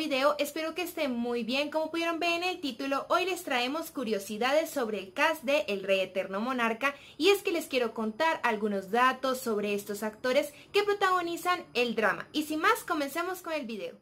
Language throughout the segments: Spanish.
video, espero que estén muy bien. Como pudieron ver en el título, hoy les traemos curiosidades sobre el cast de El Rey Eterno Monarca y es que les quiero contar algunos datos sobre estos actores que protagonizan el drama. Y sin más, comencemos con el video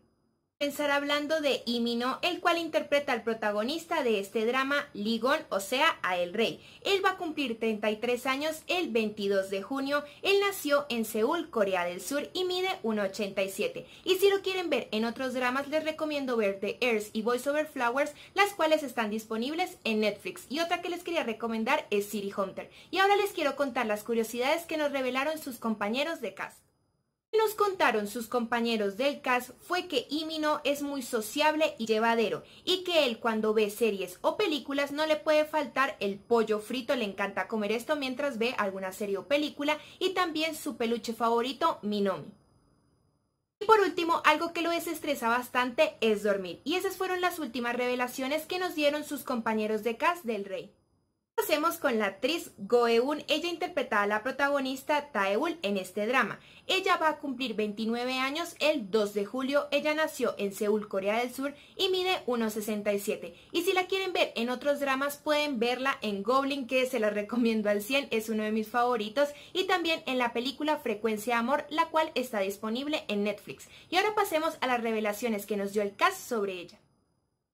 comenzar hablando de Imino, el cual interpreta al protagonista de este drama, Ligón, o sea, a el rey. Él va a cumplir 33 años el 22 de junio. Él nació en Seúl, Corea del Sur, y mide 1,87. Y si lo quieren ver en otros dramas, les recomiendo ver The Airs y Voice Over Flowers, las cuales están disponibles en Netflix. Y otra que les quería recomendar es City Hunter. Y ahora les quiero contar las curiosidades que nos revelaron sus compañeros de cast. Nos contaron sus compañeros del cast fue que Imino es muy sociable y llevadero y que él cuando ve series o películas no le puede faltar el pollo frito, le encanta comer esto mientras ve alguna serie o película y también su peluche favorito, Minomi. Y por último, algo que lo desestresa bastante es dormir. Y esas fueron las últimas revelaciones que nos dieron sus compañeros de cast del rey. Pasemos con la actriz Go Goeun. Ella interpretaba a la protagonista Taeul en este drama. Ella va a cumplir 29 años el 2 de julio. Ella nació en Seúl, Corea del Sur y mide 1,67. Y si la quieren ver en otros dramas pueden verla en Goblin que se la recomiendo al 100, es uno de mis favoritos. Y también en la película Frecuencia Amor, la cual está disponible en Netflix. Y ahora pasemos a las revelaciones que nos dio el cast sobre ella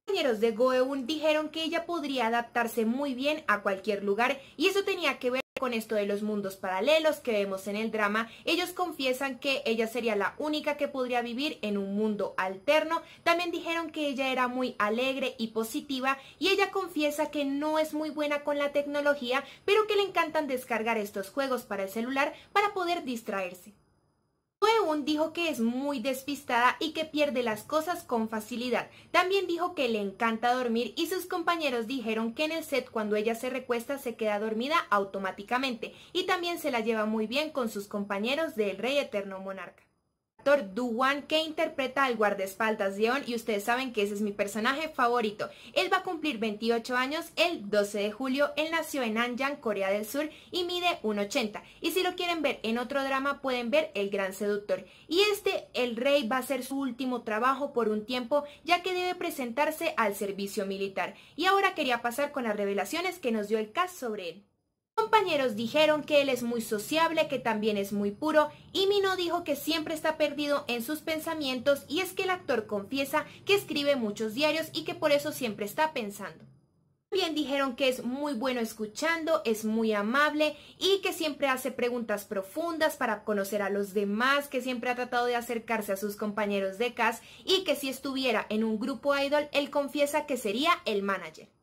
compañeros de Goeun dijeron que ella podría adaptarse muy bien a cualquier lugar y eso tenía que ver con esto de los mundos paralelos que vemos en el drama, ellos confiesan que ella sería la única que podría vivir en un mundo alterno. También dijeron que ella era muy alegre y positiva y ella confiesa que no es muy buena con la tecnología, pero que le encantan descargar estos juegos para el celular para poder distraerse. Weun dijo que es muy despistada y que pierde las cosas con facilidad. También dijo que le encanta dormir y sus compañeros dijeron que en el set cuando ella se recuesta se queda dormida automáticamente y también se la lleva muy bien con sus compañeros del Rey Eterno Monarca actor Doo-Wan que interpreta al guardaespaldas Leon, y ustedes saben que ese es mi personaje favorito. Él va a cumplir 28 años el 12 de julio, él nació en Anjang, Corea del Sur y mide 1,80. Y si lo quieren ver en otro drama pueden ver El Gran Seductor. Y este, El Rey, va a ser su último trabajo por un tiempo ya que debe presentarse al servicio militar. Y ahora quería pasar con las revelaciones que nos dio el cast sobre él compañeros dijeron que él es muy sociable, que también es muy puro, y Mino dijo que siempre está perdido en sus pensamientos y es que el actor confiesa que escribe muchos diarios y que por eso siempre está pensando. También dijeron que es muy bueno escuchando, es muy amable y que siempre hace preguntas profundas para conocer a los demás, que siempre ha tratado de acercarse a sus compañeros de cast y que si estuviera en un grupo idol, él confiesa que sería el manager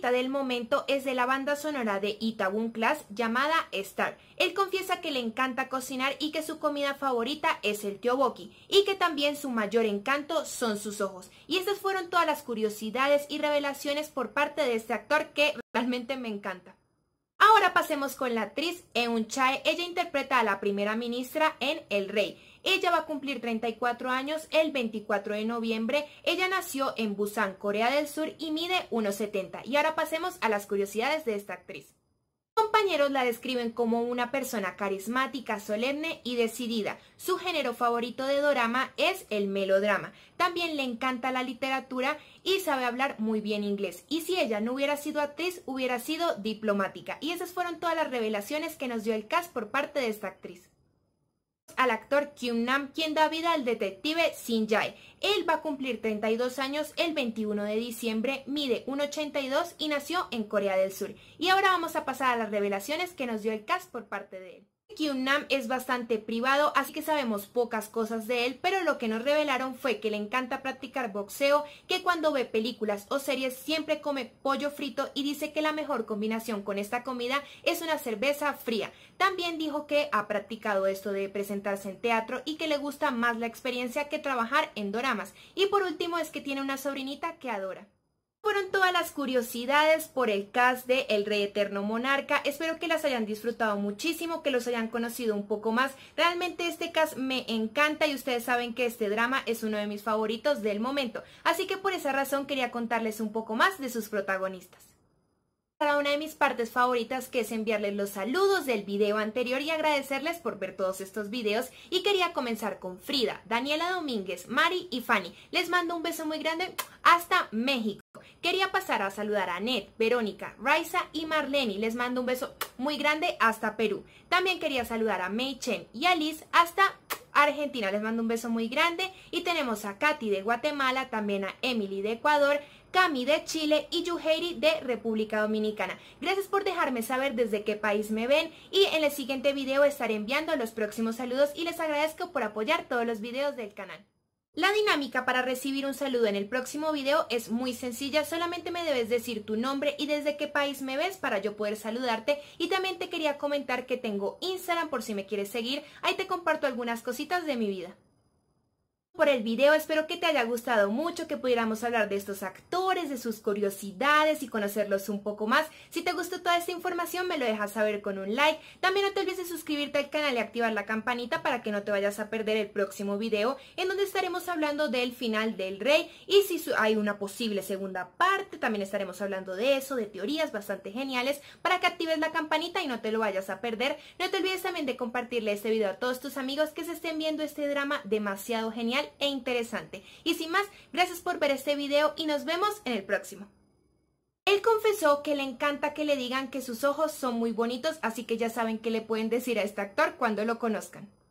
del momento es de la banda sonora de Itaewon Class llamada Star. Él confiesa que le encanta cocinar y que su comida favorita es el tioboki y que también su mayor encanto son sus ojos. Y estas fueron todas las curiosidades y revelaciones por parte de este actor que realmente me encanta. Ahora pasemos con la actriz Eun Chae. Ella interpreta a la primera ministra en El Rey. Ella va a cumplir 34 años el 24 de noviembre. Ella nació en Busan, Corea del Sur y mide 1,70. Y ahora pasemos a las curiosidades de esta actriz compañeros la describen como una persona carismática, solemne y decidida. Su género favorito de dorama es el melodrama. También le encanta la literatura y sabe hablar muy bien inglés. Y si ella no hubiera sido actriz, hubiera sido diplomática. Y esas fueron todas las revelaciones que nos dio el cast por parte de esta actriz al actor Kim Nam, quien da vida al detective Shin Jae. Él va a cumplir 32 años el 21 de diciembre, mide 1,82 y nació en Corea del Sur. Y ahora vamos a pasar a las revelaciones que nos dio el cast por parte de él que Nam es bastante privado, así que sabemos pocas cosas de él, pero lo que nos revelaron fue que le encanta practicar boxeo, que cuando ve películas o series siempre come pollo frito y dice que la mejor combinación con esta comida es una cerveza fría. También dijo que ha practicado esto de presentarse en teatro y que le gusta más la experiencia que trabajar en doramas. Y por último es que tiene una sobrinita que adora fueron todas las curiosidades por el cast de El Rey Eterno Monarca. Espero que las hayan disfrutado muchísimo, que los hayan conocido un poco más. Realmente este cast me encanta y ustedes saben que este drama es uno de mis favoritos del momento. Así que por esa razón quería contarles un poco más de sus protagonistas para una de mis partes favoritas que es enviarles los saludos del video anterior y agradecerles por ver todos estos videos y quería comenzar con Frida, Daniela Domínguez, Mari y Fanny. Les mando un beso muy grande hasta México. Quería pasar a saludar a Annette, Verónica, Raisa y Marlene. Les mando un beso muy grande hasta Perú. También quería saludar a Mei Chen y a Liz hasta Argentina. Les mando un beso muy grande. Y tenemos a Katy de Guatemala, también a Emily de Ecuador, Cami de Chile y Yuheiri de República Dominicana. Gracias por dejarme saber desde qué país me ven y en el siguiente video estaré enviando los próximos saludos y les agradezco por apoyar todos los videos del canal. La dinámica para recibir un saludo en el próximo video es muy sencilla, solamente me debes decir tu nombre y desde qué país me ves para yo poder saludarte y también te quería comentar que tengo Instagram por si me quieres seguir, ahí te comparto algunas cositas de mi vida por el video, espero que te haya gustado mucho, que pudiéramos hablar de estos actores, de sus curiosidades y conocerlos un poco más. Si te gustó toda esta información me lo dejas saber con un like, también no te olvides de suscribirte al canal y activar la campanita para que no te vayas a perder el próximo video en donde estaremos hablando del final del rey y si hay una posible segunda parte también estaremos hablando de eso, de teorías bastante geniales para que actives la campanita y no te lo vayas a perder. No te olvides también de compartirle este video a todos tus amigos que se estén viendo este drama demasiado genial e interesante. Y sin más, gracias por ver este video y nos vemos en el próximo. Él confesó que le encanta que le digan que sus ojos son muy bonitos, así que ya saben qué le pueden decir a este actor cuando lo conozcan.